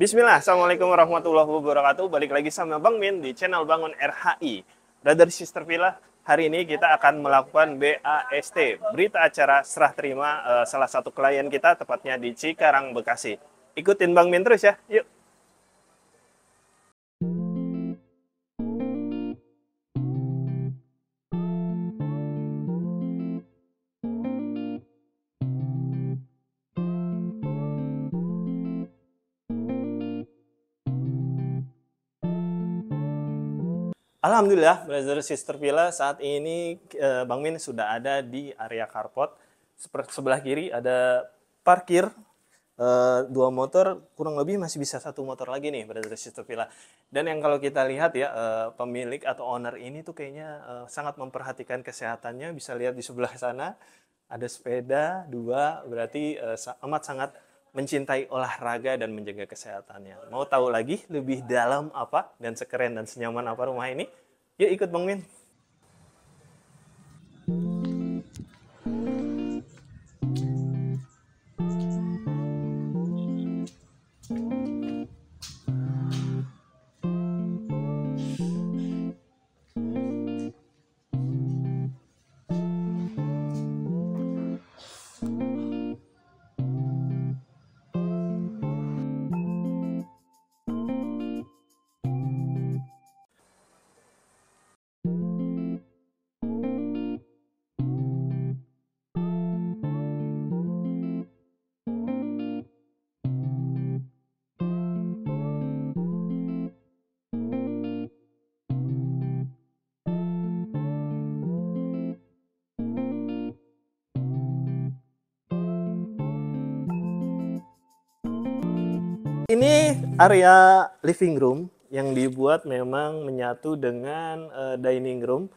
Bismillah, Assalamualaikum warahmatullahi wabarakatuh. Balik lagi sama Bang Min di channel Bangun RHI. Brother Sister Villa, hari ini kita akan melakukan BAST, berita acara serah terima uh, salah satu klien kita, tepatnya di Cikarang, Bekasi. Ikutin Bang Min terus ya, yuk. Alhamdulillah, Brother Sister Villa saat ini eh, Bang Min sudah ada di area carport. Sebelah kiri ada parkir eh, dua motor, kurang lebih masih bisa satu motor lagi nih, Brother Sister Villa. Dan yang kalau kita lihat ya, eh, pemilik atau owner ini tuh kayaknya sangat memperhatikan kesehatannya. Bisa lihat di sebelah sana ada sepeda dua, berarti amat sangat mencintai olahraga dan menjaga kesehatannya. Mau tahu lagi lebih dalam apa dan sekeren dan senyaman apa rumah ini? Yuk ikut Bang Min. thank you area living room yang dibuat memang menyatu dengan uh, dining room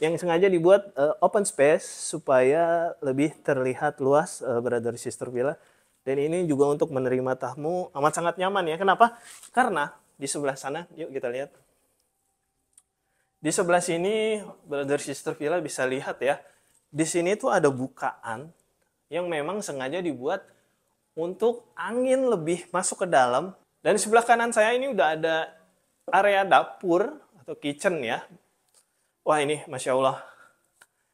yang sengaja dibuat uh, open space supaya lebih terlihat luas uh, brother sister villa dan ini juga untuk menerima tamu amat sangat nyaman ya kenapa karena di sebelah sana yuk kita lihat di sebelah sini brother sister villa bisa lihat ya di sini tuh ada bukaan yang memang sengaja dibuat untuk angin lebih masuk ke dalam dan di sebelah kanan saya ini udah ada area dapur atau kitchen ya. Wah ini Masya Allah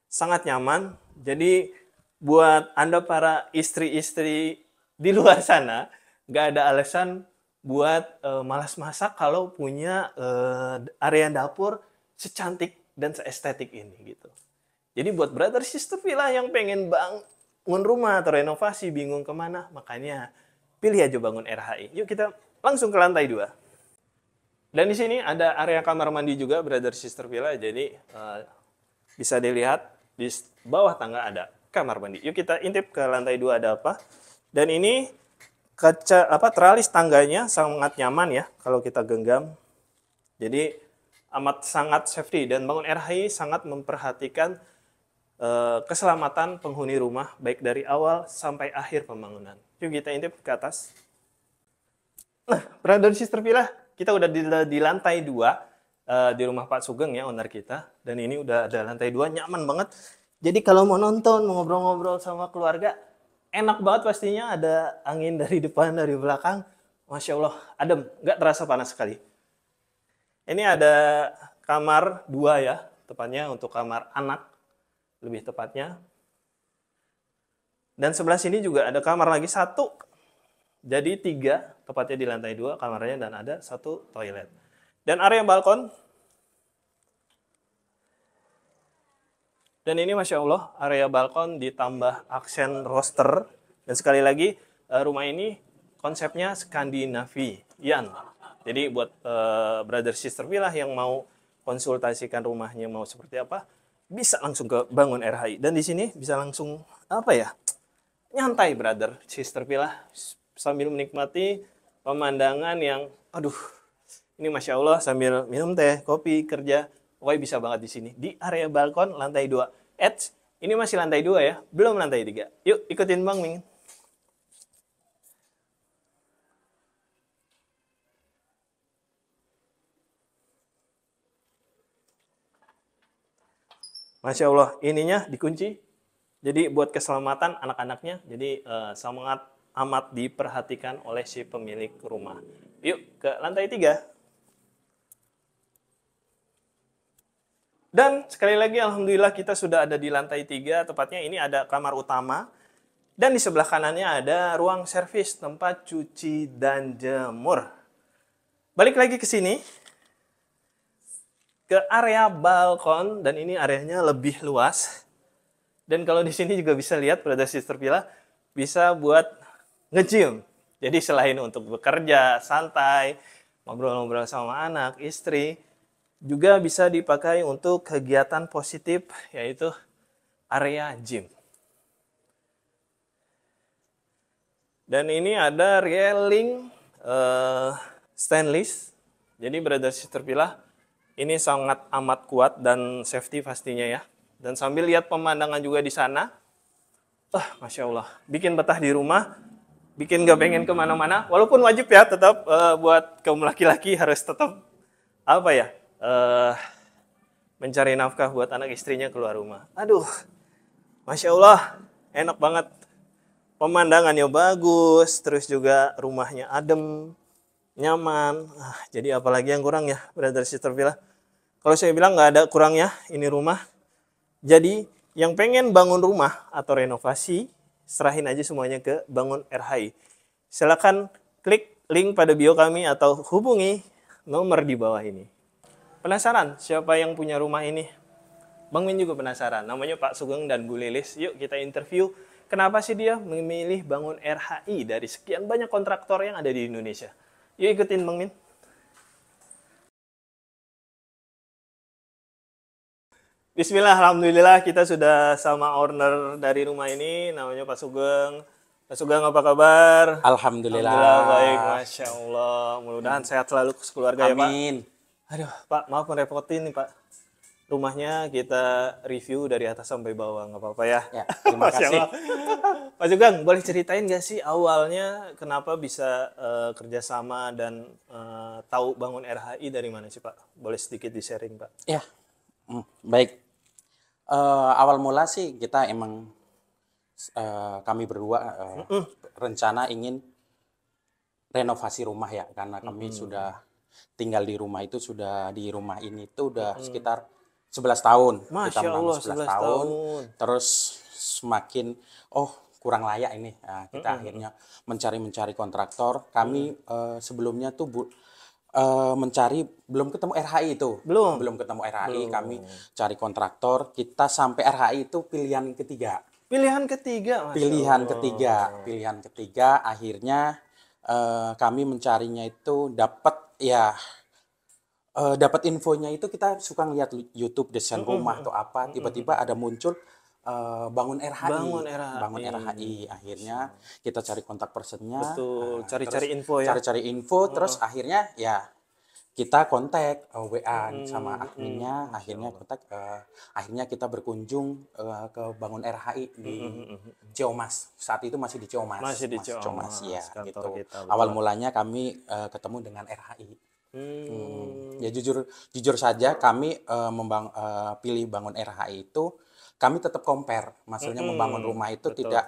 sangat nyaman. Jadi buat Anda para istri-istri di luar sana, nggak ada alasan buat e, malas masak kalau punya e, area dapur secantik dan seestetik ini gitu. Jadi buat brother sister villa yang pengen bangun rumah atau renovasi bingung kemana, makanya pilih aja bangun RHI. Yuk kita langsung ke lantai dua. Dan di sini ada area kamar mandi juga, brother sister villa. Jadi uh, bisa dilihat di bawah tangga ada kamar mandi. Yuk kita intip ke lantai dua ada apa. Dan ini kaca apa teralis tangganya sangat nyaman ya kalau kita genggam. Jadi amat sangat safety dan bangun RHI sangat memperhatikan uh, keselamatan penghuni rumah baik dari awal sampai akhir pembangunan. Yuk kita intip ke atas. Nah, brother sister Villa, kita udah di, di lantai dua uh, di rumah Pak Sugeng ya owner kita dan ini udah ada lantai dua nyaman banget. Jadi kalau mau nonton, mau ngobrol-ngobrol sama keluarga, enak banget pastinya ada angin dari depan dari belakang. Masya Allah, adem, nggak terasa panas sekali. Ini ada kamar dua ya, tepatnya untuk kamar anak lebih tepatnya. Dan sebelah sini juga ada kamar lagi satu jadi tiga, tepatnya di lantai dua kamarnya dan ada satu toilet. Dan area balkon. Dan ini Masya Allah, area balkon ditambah aksen roster. Dan sekali lagi, eh, rumah ini konsepnya Skandinavian. Jadi buat uh, brother sister villa yang mau konsultasikan rumahnya mau seperti apa, bisa langsung ke Bangun RHI. Dan di sini bisa langsung apa ya? Nyantai brother sister villa sambil menikmati pemandangan yang aduh ini masya Allah sambil minum teh kopi kerja Wah bisa banget di sini di area balkon lantai 2 Eits, ini masih lantai 2 ya belum lantai 3 yuk ikutin Bang Ming Masya Allah ininya dikunci jadi buat keselamatan anak-anaknya jadi uh, semangat amat diperhatikan oleh si pemilik rumah. Yuk ke lantai tiga. Dan sekali lagi Alhamdulillah kita sudah ada di lantai tiga, tepatnya ini ada kamar utama. Dan di sebelah kanannya ada ruang servis tempat cuci dan jemur. Balik lagi ke sini, ke area balkon, dan ini areanya lebih luas. Dan kalau di sini juga bisa lihat, pada Sister villa bisa buat ngecium. Jadi selain untuk bekerja, santai, ngobrol-ngobrol sama anak, istri, juga bisa dipakai untuk kegiatan positif yaitu area gym. Dan ini ada railing uh, stainless. Jadi brother sister pilah ini sangat amat kuat dan safety pastinya ya. Dan sambil lihat pemandangan juga di sana. Wah, Masya Allah. Bikin betah di rumah, bikin gak pengen kemana-mana. Walaupun wajib ya tetap uh, buat kaum laki-laki harus tetap apa ya uh, mencari nafkah buat anak istrinya keluar rumah. Aduh, masya Allah enak banget pemandangannya bagus, terus juga rumahnya adem, nyaman. Ah, jadi apalagi yang kurang ya, brother sister Villa. Kalau saya bilang nggak ada kurangnya, ini rumah. Jadi yang pengen bangun rumah atau renovasi serahin aja semuanya ke Bangun RHI. Silakan klik link pada bio kami atau hubungi nomor di bawah ini. Penasaran siapa yang punya rumah ini? Bang Min juga penasaran. Namanya Pak Sugeng dan Bu Lilis. Yuk kita interview kenapa sih dia memilih bangun RHI dari sekian banyak kontraktor yang ada di Indonesia. Yuk ikutin Bang Min. Bismillah, Alhamdulillah kita sudah sama owner dari rumah ini, namanya Pak Sugeng. Pak Sugeng apa kabar? Alhamdulillah. Alhamdulillah baik, Masya Allah. Mudah-mudahan sehat selalu keluarga Amin. ya Pak. Amin. Aduh Pak, maaf merepotin nih Pak. Rumahnya kita review dari atas sampai bawah, nggak apa-apa ya. ya. Terima kasih. Pak Sugeng, boleh ceritain gak sih awalnya kenapa bisa uh, kerjasama dan uh, tahu bangun RHI dari mana sih Pak? Boleh sedikit di-sharing Pak? Ya, mm, baik uh, awal mula sih kita emang uh, kami berdua uh, -mm. rencana ingin renovasi rumah ya karena kami hmm. sudah tinggal di rumah itu sudah di rumah ini itu udah hmm. sekitar 11 tahun Masya kita Allah, 11, 11 tahun, tahun terus semakin oh kurang layak ini nah, kita hmm. akhirnya mencari mencari kontraktor kami hmm. uh, sebelumnya tuh bu Eh, mencari belum ketemu RHI itu. Belum. Belum ketemu RHI, belum. kami cari kontraktor. Kita sampai RHI itu pilihan ketiga. Pilihan ketiga, Mas. Pilihan Allah. Oh. ketiga, pilihan ketiga akhirnya uh, kami mencarinya itu dapat ya uh, dapat infonya itu kita suka ngeliat YouTube desain rumah atau apa, tiba-tiba ada muncul Eh, bangun RHI. Bangun RHI. Bangun RHI. Akhirnya kita cari kontak personnya. Betul. Nah, cari-cari info ya. Cari-cari info. Oh. Terus akhirnya ya kita kontak uh, eh, WA hmm, sama adminnya. Hmm. Akhirnya kontak. Uh, akhirnya kita berkunjung uh, ke bangun RHI di hmm. Ciomas. Saat itu masih di Ciomas. Masih di Ciomas. Ciomas ya. Gitu. Kita, Awal mulanya kami uh, ketemu dengan RHI. Hmm. hmm. Ya jujur jujur saja kami uh, membang uh, pilih bangun RHI itu kami tetap compare maksudnya hmm, membangun rumah itu betul. tidak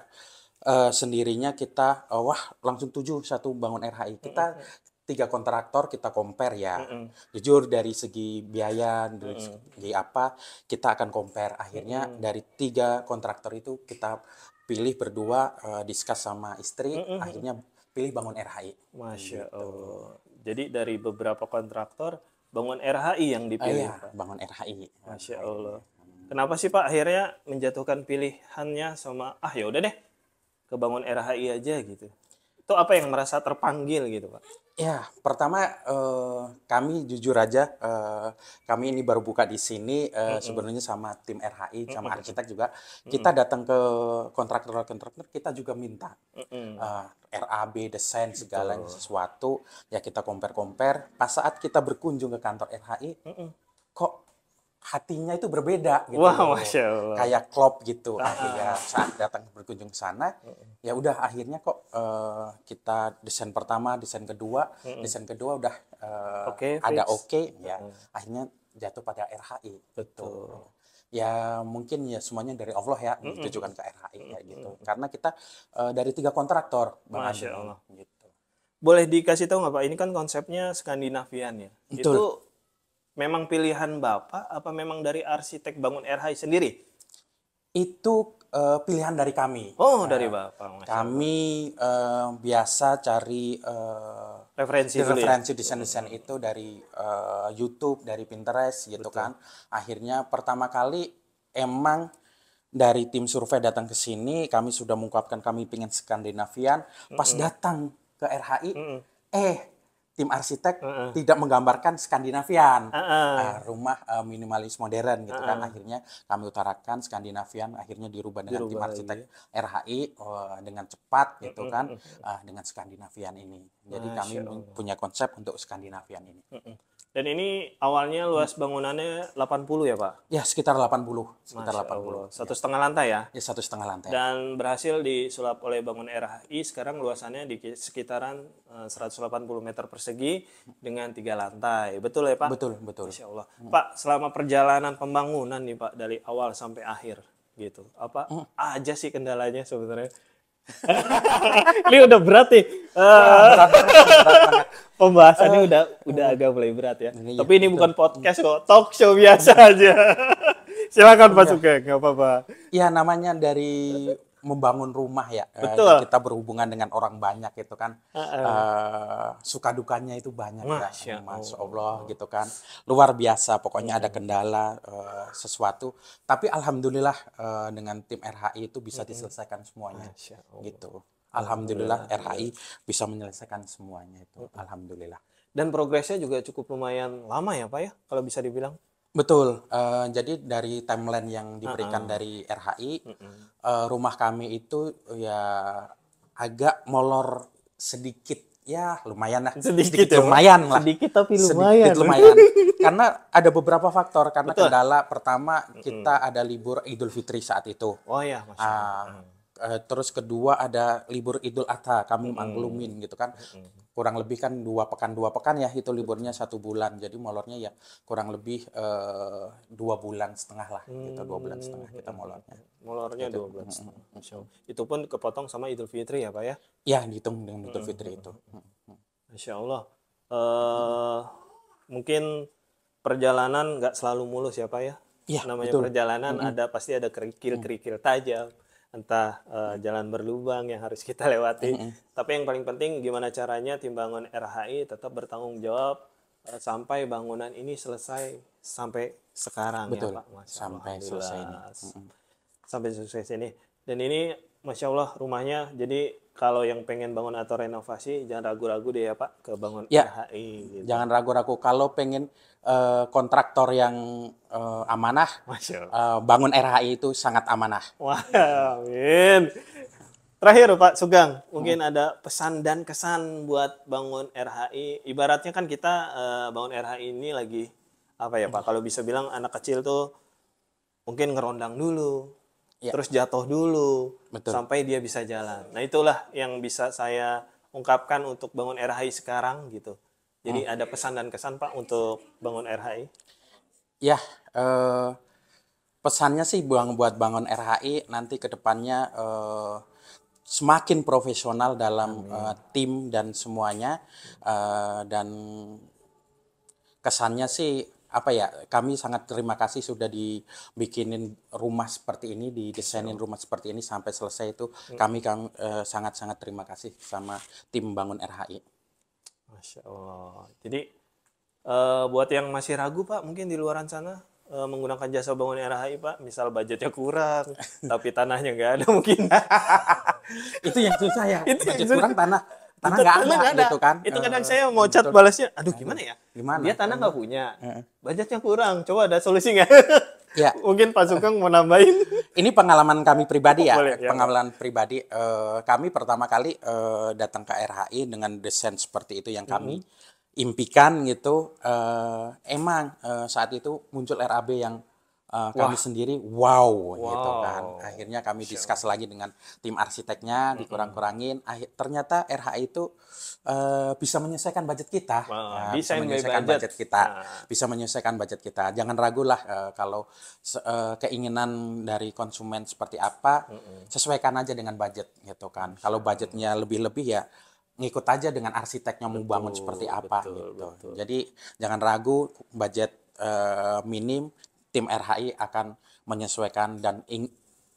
uh, sendirinya kita oh, wah langsung tujuh satu bangun RHI kita hmm tiga kontraktor kita compare ya. Mm -hmm. Jujur dari segi biaya, dari mm -hmm. segi apa, kita akan compare. Akhirnya mm -hmm. dari tiga kontraktor itu kita pilih berdua, uh, discuss sama istri, mm -hmm. akhirnya pilih bangun RHI. Masya gitu. Allah. Jadi dari beberapa kontraktor, bangun RHI yang dipilih. Uh, iya, bangun RHI. Masya Allah. Kenapa sih Pak akhirnya menjatuhkan pilihannya sama ah ya udah deh ke bangun RHI aja gitu. Itu apa yang merasa terpanggil gitu Pak? Ya, pertama eh, kami jujur aja eh, kami ini baru buka di sini eh, mm -hmm. sebenarnya sama tim RHI mm -hmm. sama arsitek juga. Kita mm -hmm. datang ke kontraktor-kontraktor kita juga minta mm -hmm. eh, RAB desain segala Betul. sesuatu ya kita compare-compare. Pas saat kita berkunjung ke kantor RHI, mm -hmm. kok hatinya itu berbeda gitu. Wow, Masya Allah. Kayak klop gitu. Ah. Akhirnya saat datang berkunjung ke sana, ya udah akhirnya kok uh, kita desain pertama, desain kedua, desain kedua udah uh, eh, okay, ada oke okay, ya. Akhirnya jatuh pada RHI. Gitu. Betul. Ya mungkin ya semuanya dari Allah ya ditujukan ke RHI ya gitu. Karena kita uh, dari tiga kontraktor, Bang Masya Allah. Gitu. Boleh dikasih tahu nggak Pak? Ini kan konsepnya Skandinavian ya. Betul. Itu memang pilihan Bapak apa memang dari arsitek bangun RHI sendiri? Itu uh, pilihan dari kami. Oh, ya. dari Bapak. Mas kami uh, biasa cari uh, referensi referensi desain-desain itu dari uh, YouTube, dari Pinterest gitu Betul. kan. Akhirnya pertama kali emang dari tim survei datang ke sini, kami sudah mengungkapkan kami ingin Skandinavian. Pas mm -mm. datang ke RHI, mm -mm. eh tim arsitek uh -uh. tidak menggambarkan Skandinavian uh -uh. Uh, rumah uh, minimalis modern gitu uh -uh. kan akhirnya kami utarakan Skandinavian akhirnya dirubah dengan dirubah tim arsitek iya. RHI uh, oh, dengan cepat gitu uh -uh. kan uh, dengan Skandinavian ini jadi Masya kami Allah. punya konsep untuk Skandinavian ini uh -uh. Dan ini awalnya luas bangunannya 80 ya Pak? Ya sekitar 80, sekitar Masya 80. Allah. Satu ya. setengah lantai ya? Ya satu setengah lantai. Dan berhasil disulap oleh bangun RHI sekarang luasannya di sekitaran 180 eh, meter persegi dengan tiga lantai. Betul ya Pak? Betul, betul. Masya Allah. Hmm. Pak, selama perjalanan pembangunan nih Pak dari awal sampai akhir gitu, apa hmm. aja sih kendalanya sebenarnya? ini udah berat nih. Eh, pembahasannya uh, udah udah agak mulai berat ya. Ini ya, Tapi iya, ini betul. bukan podcast kok, talk show biasa aja. Silakan iya. Pak Suke, nggak apa-apa. Ya namanya dari membangun rumah ya. Eh, Betul. Kita berhubungan dengan orang banyak gitu kan. Uh, uh. Uh, suka dukanya itu banyak Masya, kan, ya. Masya Allah. Allah gitu kan. Luar biasa pokoknya uh. ada kendala uh, sesuatu tapi alhamdulillah uh, dengan tim RHI itu bisa diselesaikan semuanya. Masya Gitu. Alhamdulillah uh. RHI bisa menyelesaikan semuanya itu. Alhamdulillah. Dan progresnya juga cukup lumayan lama ya, Pak ya kalau bisa dibilang. Betul. Uh, jadi dari timeline yang diberikan uh-uh. dari RHI, uh-uh. Eh, uh, rumah kami itu ya agak molor sedikit ya lumayan lah sedikit, sedikit ya, lumayan lah sedikit tapi lumayan sedikit lumayan karena ada beberapa faktor karena Betul. kendala pertama kita mm -hmm. ada libur Idul Fitri saat itu oh ya Uh, terus kedua ada libur Idul Adha kami manglumin mm -hmm. gitu kan mm -hmm kurang lebih kan dua pekan dua pekan ya itu liburnya satu bulan jadi molornya ya kurang lebih uh, dua bulan setengah lah hmm. kita gitu, dua bulan setengah kita hmm. molornya molornya gitu. dua bulan setengah Allah. itu pun kepotong sama Idul Fitri ya pak ya ya dihitung dengan Idul hmm. Fitri itu Masya Allah uh, mungkin perjalanan nggak selalu mulus ya pak ya Ya, namanya betul. perjalanan -hmm. ada pasti ada kerikil-kerikil tajam entah uh, jalan berlubang yang harus kita lewati. Hmm, hmm Tapi yang paling penting gimana caranya timbangan RHI tetap bertanggung jawab uh, sampai bangunan ini selesai sampai sekarang ya, Betul. ya Pak. Masya sampai selesai ini. Hmm, sampai selesai ini. Dan ini Masya Allah rumahnya. Jadi kalau yang pengen bangun atau renovasi jangan ragu-ragu deh ya Pak ke bangun ya, RHI. Gitu. Jangan ragu-ragu kalau pengen uh, kontraktor yang uh, amanah, Masya Allah. Uh, bangun RHI itu sangat amanah. Wah, amin. Terakhir Pak Sugeng, mungkin hmm. ada pesan dan kesan buat bangun RHI. Ibaratnya kan kita uh, bangun RHI ini lagi apa ya Pak? Hmm. Kalau bisa bilang anak kecil tuh mungkin ngerondang dulu, ya. terus jatuh dulu Betul. sampai dia bisa jalan. Nah itulah yang bisa saya ungkapkan untuk bangun RHI sekarang gitu. Jadi hmm. ada pesan dan kesan Pak untuk bangun RHI? Ya, uh, pesannya sih buang buat bangun RHI nanti kedepannya uh, eh, semakin profesional dalam uh, tim dan semuanya uh, dan kesannya sih apa ya kami sangat terima kasih sudah dibikinin rumah seperti ini didesainin rumah seperti ini sampai selesai itu hmm. kami kang eh, sangat sangat terima kasih sama tim bangun RHI. Masya Allah. Jadi eh, buat yang masih ragu pak mungkin di luaran sana eh, menggunakan jasa bangun RHI pak misal budgetnya kurang tapi tanahnya nggak ada mungkin. itu yang susah ya. Itu budget yang kurang tanah tanah nggak ada, itu ada gitu kan itu kadang eh, saya mau cat balasnya aduh gimana ya gimana dia tanah nggak punya eh, eh. budgetnya kurang coba ada solusi nggak ya. mungkin Pak Sugeng mau nambahin ini pengalaman kami pribadi ya, Boleh, ya. pengalaman pribadi uh, kami pertama kali uh, datang ke RHI dengan desain seperti itu yang kami -hmm. impikan gitu uh, emang uh, saat itu muncul RAB yang uh, kami Wah. sendiri wow, gitu wow gitu kan. Akhirnya kami diskus lagi dengan tim arsiteknya dikurang-kurangin. ternyata RH itu uh, bisa menyelesaikan budget kita. Wow. Uh, ya, bisa menyelesaikan budget, budget kita. Nah. Bisa menyelesaikan budget kita. Jangan ragulah uh, eh, kalau uh, keinginan dari konsumen seperti apa, mm sesuaikan aja dengan budget gitu kan. Kalau budgetnya lebih-lebih ya ngikut aja dengan arsiteknya mau bangun seperti apa betul, gitu. Betul. Jadi jangan ragu budget uh, minim tim RHI akan menyesuaikan dan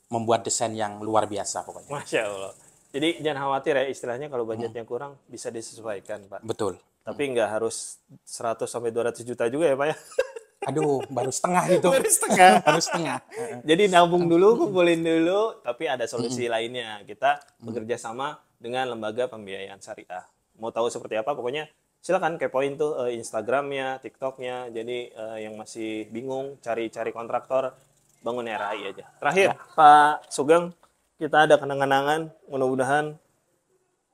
membuat desain yang luar biasa pokoknya. Masya Allah. Jadi jangan khawatir ya istilahnya kalau budgetnya hmm. kurang bisa disesuaikan Pak. Betul. Tapi hmm. nggak harus 100 sampai 200 juta juga ya Pak ya? Aduh, baru setengah itu. baru setengah. baru setengah. Jadi nabung dulu, hmm. kumpulin dulu, tapi ada solusi hmm. lainnya. Kita hmm. bekerja sama dengan lembaga pembiayaan syariah. Mau tahu seperti apa? Pokoknya silakan kepoin tuh uh, Instagramnya, TikToknya. Jadi uh, yang masih bingung cari-cari kontraktor bangun RAI aja. Terakhir ya. Pak Sugeng, kita ada kenangan-kenangan. Mudah-mudahan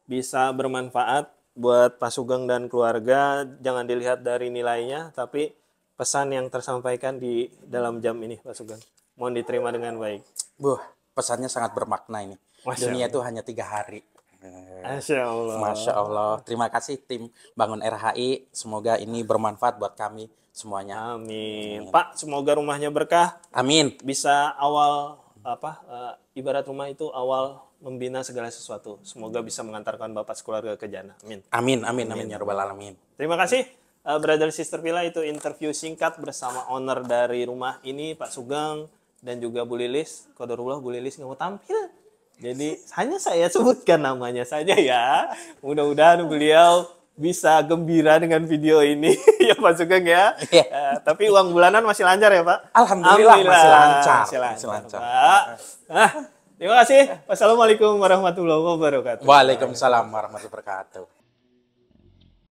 bisa bermanfaat buat Pak Sugeng dan keluarga. Jangan dilihat dari nilainya, tapi pesan yang tersampaikan di dalam jam ini Pak Sugeng. Mohon diterima dengan baik. Buh, pesannya sangat bermakna ini. Masya Dunia itu hanya tiga hari. Masya Allah. Masya Allah. Terima kasih tim Bangun RHI. Semoga ini bermanfaat buat kami semuanya. Amin. Amin. Pak, semoga rumahnya berkah. Amin. Bisa awal apa? Uh, ibarat rumah itu awal membina segala sesuatu. Semoga bisa mengantarkan Bapak sekeluarga ke jannah. Amin. Amin. Amin. Amin. Ya Rabbal Alamin. Terima kasih. Uh, Brother Sister Villa itu interview singkat bersama owner dari rumah ini Pak Sugeng dan juga Bu Lilis. Kodorullah Bu Lilis nggak mau tampil jadi hanya saya sebutkan namanya saja ya. Mudah-mudahan beliau bisa gembira dengan video ini ya Pak Sugeng ya. Yeah. Iya. Uh, tapi uang bulanan masih lancar ya Pak? Alhamdulillah, Alhamdulillah. masih lancar. Masih lancar, masih lancar. Pak. Nah, terima kasih. Wassalamualaikum warahmatullahi wabarakatuh. Waalaikumsalam warahmatullahi wabarakatuh.